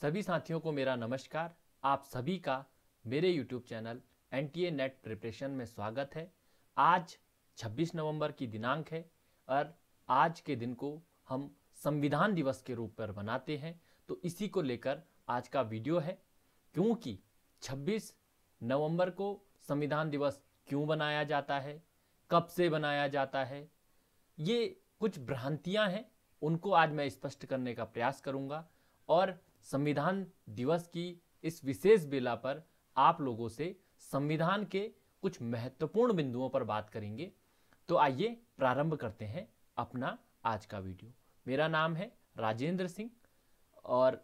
सभी साथियों को मेरा नमस्कार आप सभी का मेरे YouTube channel N T A NET preparation में स्वागत है आज 26 नवंबर की दिनांक है और आज के दिन को हम संविधान दिवस के रूप पर मनाते हैं तो इसी को लेकर आज का वीडियो है क्योंकि 26 नवंबर को संविधान दिवस क्यों बनाया जाता है कब से बनाया जाता है ये कुछ भ्रांतियाँ हैं उनको आज मैं स्पष्ट करने का प्रयास करूँगा और संविधान दिवस की इस विशेष बेला पर आप लोगों से संविधान के कुछ महत्वपूर्ण बिंदुओं पर बात करेंगे तो आइए प्रारंभ करते हैं अपना आज का वीडियो मेरा नाम है राजेंद्र सिंह और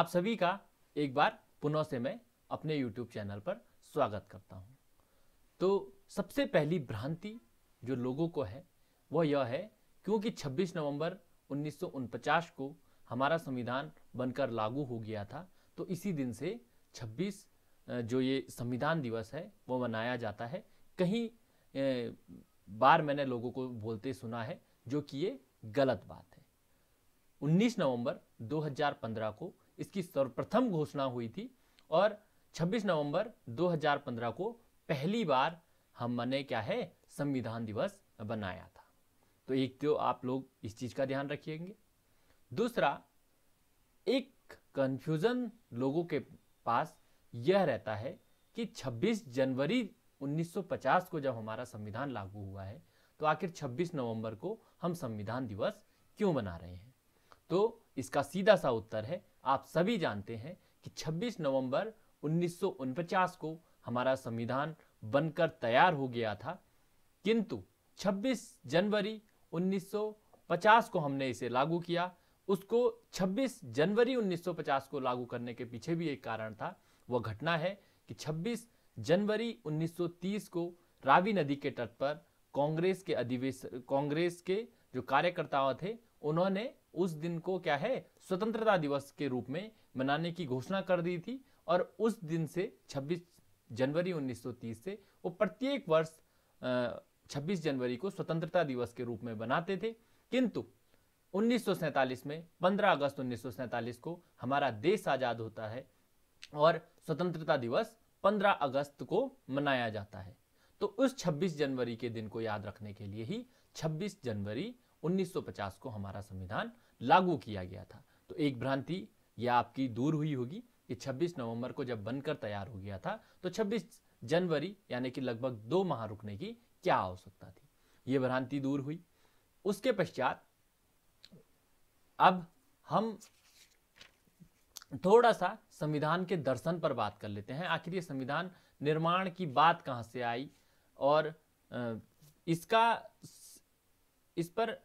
आप सभी का एक बार पुनः से मैं अपने YouTube चैनल पर स्वागत करता हूं। तो सबसे पहली भ्रांति जो लोगों को है वह यह है क्योंकि 26 नवंबर उन्नीस को हमारा संविधान बनकर लागू हो गया था तो इसी दिन से 26 जो ये संविधान दिवस है वो मनाया जाता है कहीं बार मैंने लोगों को बोलते सुना है जो कि ये गलत बात है 19 नवंबर 2015 को इसकी सर्वप्रथम घोषणा हुई थी और 26 नवंबर 2015 को पहली बार हमने क्या है संविधान दिवस बनाया था तो एक तो आप लोग इस चीज़ का ध्यान रखेंगे दूसरा एक कंफ्यूजन लोगों के पास यह रहता है कि 26 जनवरी 1950 को जब हमारा संविधान लागू हुआ है तो आखिर 26 नवंबर को हम संविधान दिवस क्यों मना रहे हैं तो इसका सीधा सा उत्तर है आप सभी जानते हैं कि 26 नवंबर उन्नीस को हमारा संविधान बनकर तैयार हो गया था किंतु 26 जनवरी 1950 को हमने इसे लागू किया उसको 26 जनवरी 1950 को लागू करने के पीछे भी एक कारण था वह घटना है कि 26 जनवरी 1930 को रावी नदी के तट पर कांग्रेस के अधिवेश कांग्रेस के जो कार्यकर्ताओं थे उन्होंने उस दिन को क्या है स्वतंत्रता दिवस के रूप में मनाने की घोषणा कर दी थी और उस दिन से 26 जनवरी 1930 से वो प्रत्येक वर्ष 26 जनवरी को स्वतंत्रता दिवस के रूप में बनाते थे किंतु उन्नीस में 15 अगस्त उन्नीस को हमारा देश आज़ाद होता है और स्वतंत्रता दिवस 15 अगस्त को मनाया जाता है तो उस 26 जनवरी के दिन को याद रखने के लिए ही 26 जनवरी 1950 को हमारा संविधान लागू किया गया था तो एक भ्रांति यह आपकी दूर हुई होगी कि 26 नवंबर को जब बनकर तैयार हो गया था तो 26 जनवरी यानी कि लगभग दो माह रुकने की क्या आवश्यकता थी ये भ्रांति दूर हुई उसके पश्चात अब हम थोड़ा सा संविधान के दर्शन पर बात कर लेते हैं आखिर ये संविधान निर्माण की बात कहाँ से आई और इसका इस पर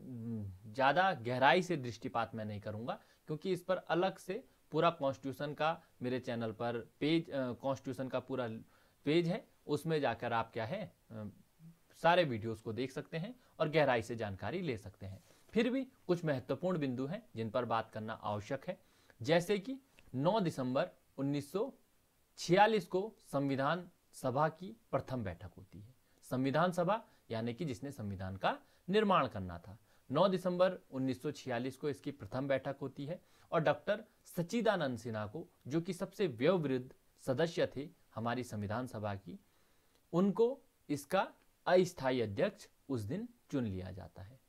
ज़्यादा गहराई से दृष्टिपात मैं नहीं करूँगा क्योंकि इस पर अलग से पूरा कॉन्स्टिट्यूशन का मेरे चैनल पर पेज कॉन्स्टिट्यूशन का पूरा पेज है उसमें जाकर आप क्या है सारे वीडियोस को देख सकते हैं और गहराई से जानकारी ले सकते हैं फिर भी कुछ महत्वपूर्ण बिंदु हैं जिन पर बात करना आवश्यक है जैसे कि 9 दिसंबर 1946 को संविधान सभा की प्रथम बैठक होती है संविधान सभा यानी कि जिसने संविधान का निर्माण करना था 9 दिसंबर 1946 को इसकी प्रथम बैठक होती है और डॉक्टर सचिदानंद सिन्हा को जो कि सबसे व्यवृद्ध सदस्य थे हमारी संविधान सभा की उनको इसका अस्थायी अध्यक्ष उस दिन चुन लिया जाता है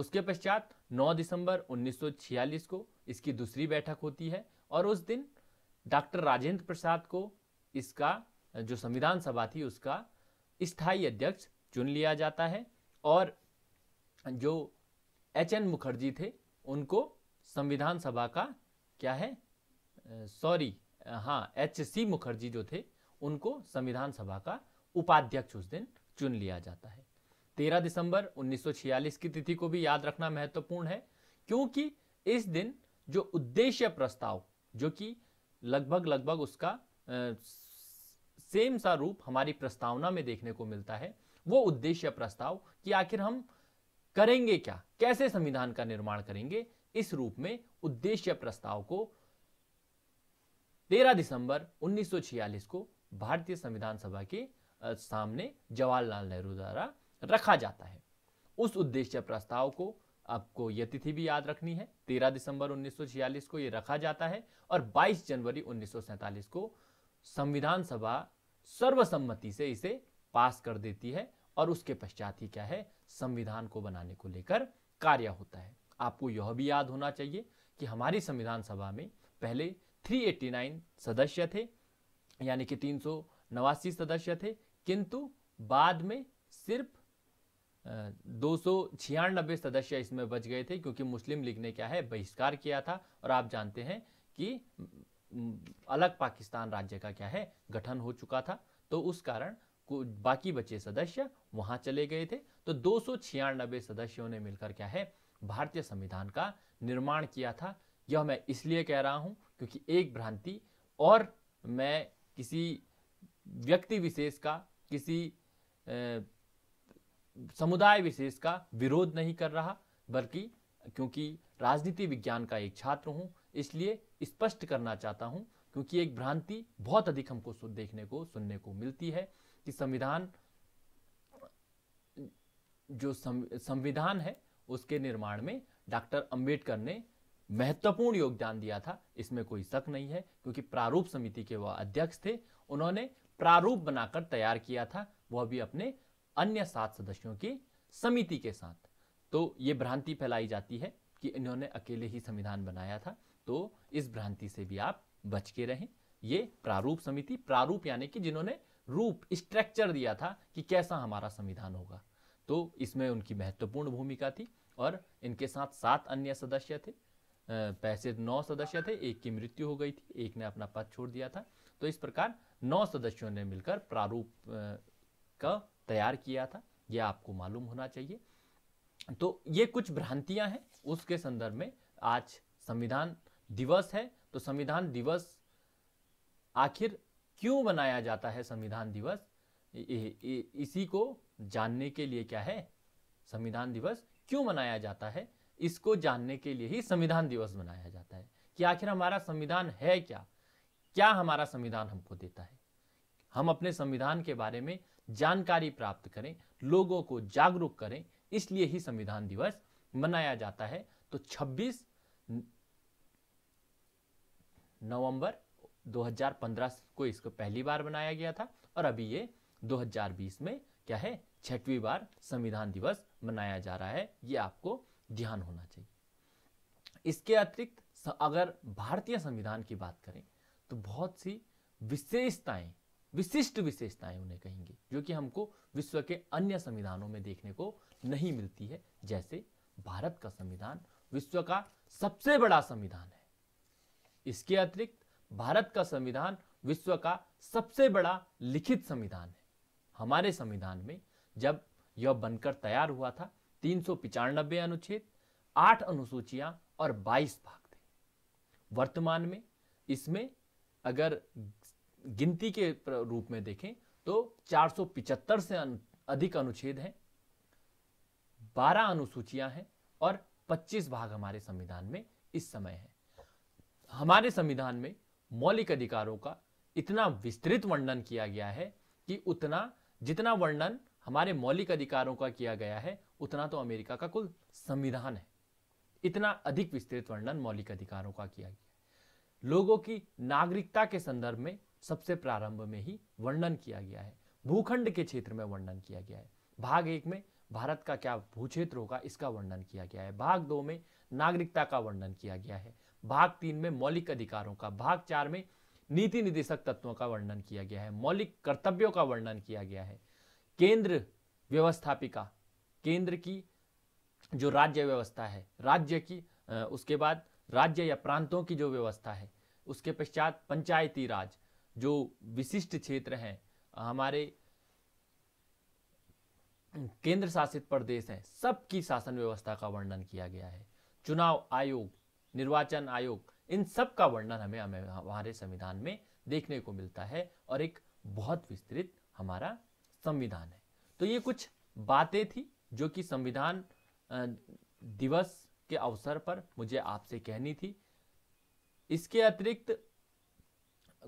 उसके पश्चात 9 दिसंबर 1946 को इसकी दूसरी बैठक होती है और उस दिन डॉक्टर राजेंद्र प्रसाद को इसका जो संविधान सभा थी उसका स्थायी अध्यक्ष चुन लिया जाता है और जो एच एन मुखर्जी थे उनको संविधान सभा का क्या है सॉरी हाँ एच सी मुखर्जी जो थे उनको संविधान सभा का उपाध्यक्ष उस दिन चुन लिया जाता है तेरह दिसंबर 1946 की तिथि को भी याद रखना महत्वपूर्ण है क्योंकि इस दिन जो उद्देश्य प्रस्ताव जो कि लगभग लगभग उसका आ, सेम सा रूप हमारी प्रस्तावना में देखने को मिलता है वो उद्देश्य प्रस्ताव कि आखिर हम करेंगे क्या कैसे संविधान का निर्माण करेंगे इस रूप में उद्देश्य प्रस्ताव को 13 दिसंबर 1946 को भारतीय संविधान सभा के सामने जवाहरलाल नेहरू द्वारा रखा जाता है उस उद्देश्य प्रस्ताव को आपको यह तिथि भी याद रखनी है 13 दिसंबर 1946 को यह रखा जाता है और 22 जनवरी 1947 को संविधान सभा सर्वसम्मति से इसे पास कर देती है और उसके पश्चात ही क्या है संविधान को बनाने को लेकर कार्य होता है आपको यह भी याद होना चाहिए कि हमारी संविधान सभा में पहले 389 सदस्य थे यानी कि तीन सदस्य थे किंतु बाद में सिर्फ दो सदस्य इसमें बच गए थे क्योंकि मुस्लिम लीग ने क्या है बहिष्कार किया था और आप जानते हैं कि अलग पाकिस्तान राज्य का क्या है गठन हो चुका था तो उस कारण बाकी बचे सदस्य वहां चले गए थे तो दो सदस्यों ने मिलकर क्या है भारतीय संविधान का निर्माण किया था यह मैं इसलिए कह रहा हूं क्योंकि एक भ्रांति और मैं किसी व्यक्ति विशेष का किसी समुदाय विशेष का विरोध नहीं कर रहा बल्कि क्योंकि राजनीति विज्ञान का एक छात्र हूँ इसलिए स्पष्ट करना चाहता हूँ क्योंकि एक भ्रांति बहुत अधिक हमको देखने को सुनने को मिलती है कि संविधान जो संविधान है उसके निर्माण में डॉक्टर अंबेडकर ने महत्वपूर्ण योगदान दिया था इसमें कोई शक नहीं है क्योंकि प्रारूप समिति के वह अध्यक्ष थे उन्होंने प्रारूप बनाकर तैयार किया था वह भी अपने अन्य सात सदस्यों की समिति के साथ तो ये भ्रांति फैलाई जाती है कि इन्होंने अकेले ही संविधान बनाया था तो इस भ्रांति से भी आप बच के रहें ये प्रारूप समिति प्रारूप यानी कि जिन्होंने रूप स्ट्रक्चर दिया था कि कैसा हमारा संविधान होगा तो इसमें उनकी महत्वपूर्ण भूमिका थी और इनके साथ सात अन्य सदस्य थे पैसे नौ सदस्य थे एक की मृत्यु हो गई थी एक ने अपना पद छोड़ दिया था तो इस प्रकार नौ सदस्यों ने मिलकर प्रारूप का तैयार किया था ये आपको मालूम होना चाहिए तो ये कुछ भ्रांतियां हैं उसके संदर्भ में आज संविधान दिवस है तो संविधान दिवस आखिर क्यों बनाया जाता है संविधान दिवस इसी को जानने के लिए क्या है संविधान दिवस क्यों मनाया जाता है इसको जानने के लिए ही संविधान दिवस मनाया जाता है कि आखिर हमारा संविधान है क्या क्या हमारा संविधान हमको देता है हम अपने संविधान के बारे में जानकारी प्राप्त करें लोगों को जागरूक करें इसलिए ही संविधान दिवस मनाया जाता है तो 26 नवंबर 2015 को इसको पहली बार बनाया गया था और अभी ये 2020 में क्या है छठवीं बार संविधान दिवस मनाया जा रहा है ये आपको ध्यान होना चाहिए इसके अतिरिक्त अगर भारतीय संविधान की बात करें तो बहुत सी विशेषताएं विशिष्ट विशेषताएं उन्हें कहेंगे जो कि हमको विश्व के अन्य संविधानों में देखने को नहीं मिलती है जैसे भारत का संविधान विश्व का सबसे बड़ा संविधान है इसके अतिरिक्त भारत का संविधान विश्व का सबसे बड़ा लिखित संविधान है हमारे संविधान में जब यह बनकर तैयार हुआ था तीन अनुच्छेद आठ अनुसूचियां और बाईस भाग थे वर्तमान में इसमें अगर गिनती के रूप में देखें तो चार से अधिक अनुच्छेद हैं 12 अनुसूचियां हैं और 25 भाग हमारे संविधान में इस समय है हमारे संविधान में मौलिक अधिकारों का इतना विस्तृत वर्णन किया गया है कि उतना जितना वर्णन हमारे मौलिक अधिकारों का किया गया है उतना तो अमेरिका का कुल संविधान है इतना अधिक विस्तृत वर्णन मौलिक अधिकारों का किया गया लोगों की नागरिकता के संदर्भ में सबसे प्रारंभ में ही वर्णन किया गया है भूखंड के क्षेत्र में वर्णन किया गया है भाग एक में भारत का क्या भूक्षेत्र होगा इसका वर्णन किया गया है भाग दो में नागरिकता का वर्णन किया गया है भाग तीन में मौलिक अधिकारों का भाग चार में नीति निदेशक तत्वों का वर्णन किया गया है मौलिक कर्तव्यों का वर्णन किया गया है केंद्र व्यवस्थापिका केंद्र की जो राज्य व्यवस्था है राज्य की उसके बाद राज्य या प्रांतों की जो व्यवस्था है उसके पश्चात पंचायती राज जो विशिष्ट क्षेत्र हैं हमारे केंद्र शासित प्रदेश हैं सबकी शासन व्यवस्था का वर्णन किया गया है चुनाव आयोग निर्वाचन आयोग इन सब का वर्णन हमें हमें हमारे संविधान में देखने को मिलता है और एक बहुत विस्तृत हमारा संविधान है तो ये कुछ बातें थी जो कि संविधान दिवस के अवसर पर मुझे आपसे कहनी थी इसके अतिरिक्त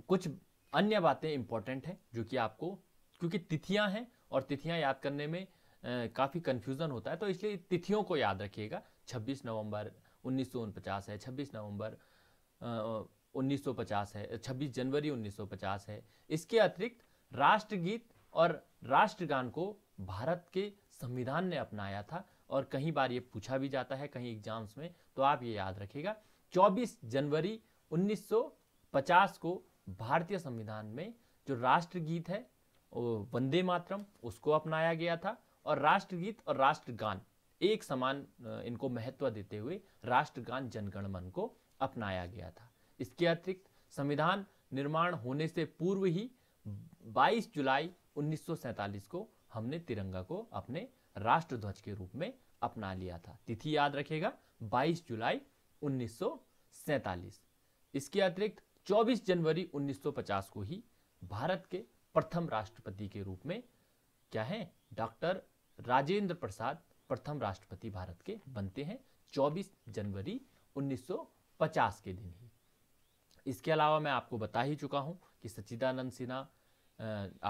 कुछ अन्य बातें इंपॉर्टेंट हैं जो कि आपको क्योंकि तिथियां हैं और तिथियां याद करने में काफ़ी कन्फ्यूज़न होता है तो इसलिए तिथियों को याद रखिएगा 26 नवंबर उन्नीस है 26 नवंबर उन्नीस है 26 जनवरी 1950 है इसके अतिरिक्त राष्ट्रगीत और राष्ट्रगान को भारत के संविधान ने अपनाया था और कहीं बार ये पूछा भी जाता है कहीं एग्जाम्स में तो आप ये याद रखिएगा 24 जनवरी 1950 को भारतीय संविधान में जो राष्ट्रगीत है वंदे मातरम उसको अपनाया गया था और राष्ट्रगीत और राष्ट्रगान एक समान इनको महत्व देते हुए राष्ट्रगान जनगणमन को अपनाया गया था इसके अतिरिक्त संविधान निर्माण होने से पूर्व ही 22 जुलाई 1947 को हमने तिरंगा को अपने राष्ट्र ध्वज के रूप में अपना लिया था तिथि याद रखेगा 22 जुलाई 1947 इसके अतिरिक्त 24 जनवरी 1950 को ही भारत के प्रथम राष्ट्रपति के रूप में क्या है डॉक्टर राजेंद्र प्रसाद प्रथम राष्ट्रपति भारत के बनते हैं 24 जनवरी 1950 के दिन ही इसके अलावा मैं आपको बता ही चुका हूं कि सच्चिदानंद सिन्हा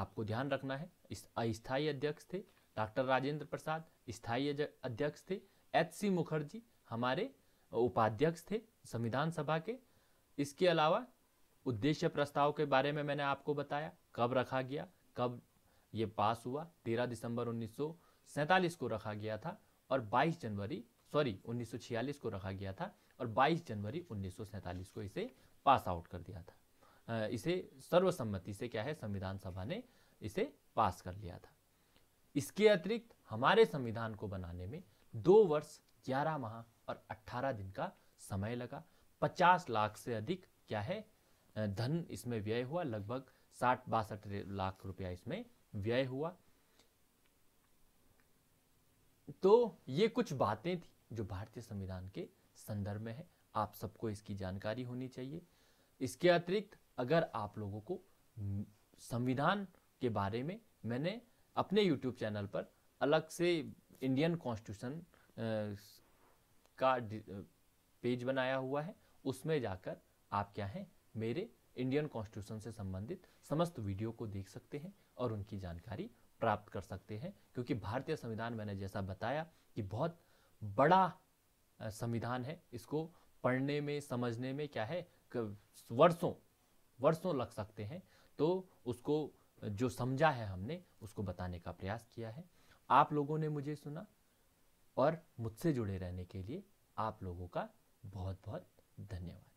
आपको ध्यान रखना है इस अस्थायी अध्यक्ष थे डॉक्टर राजेंद्र प्रसाद स्थायी अध्यक्ष थे एच सी मुखर्जी हमारे उपाध्यक्ष थे संविधान सभा के इसके अलावा उद्देश्य प्रस्ताव के बारे में मैंने आपको बताया कब रखा गया कब ये पास हुआ 13 दिसंबर उन्नीस को रखा गया था और 22 जनवरी सॉरी 1946 को रखा गया था और 22 जनवरी 1947 को इसे पास आउट कर दिया था इसे सर्वसम्मति से क्या है संविधान सभा ने इसे पास कर लिया था इसके अतिरिक्त हमारे संविधान को बनाने में दो वर्ष ग्यारह माह और अट्ठारह दिन का समय लगा पचास लाख से अधिक क्या है धन इसमें व्यय हुआ लगभग साठ बासठ लाख रुपया इसमें व्यय हुआ तो ये कुछ बातें थी जो भारतीय संविधान के संदर्भ में है आप सबको इसकी जानकारी होनी चाहिए इसके अतिरिक्त अगर आप लोगों को संविधान के बारे में मैंने अपने YouTube चैनल पर अलग से इंडियन कॉन्स्टिट्यूशन का पेज बनाया हुआ है उसमें जाकर आप क्या हैं मेरे इंडियन कॉन्स्टिट्यूशन से संबंधित समस्त वीडियो को देख सकते हैं और उनकी जानकारी प्राप्त कर सकते हैं क्योंकि भारतीय संविधान मैंने जैसा बताया कि बहुत बड़ा संविधान है इसको पढ़ने में समझने में क्या है वर्षों वर्षों लग सकते हैं तो उसको जो समझा है हमने उसको बताने का प्रयास किया है आप लोगों ने मुझे सुना और मुझसे जुड़े रहने के लिए आप लोगों का बहुत बहुत धन्यवाद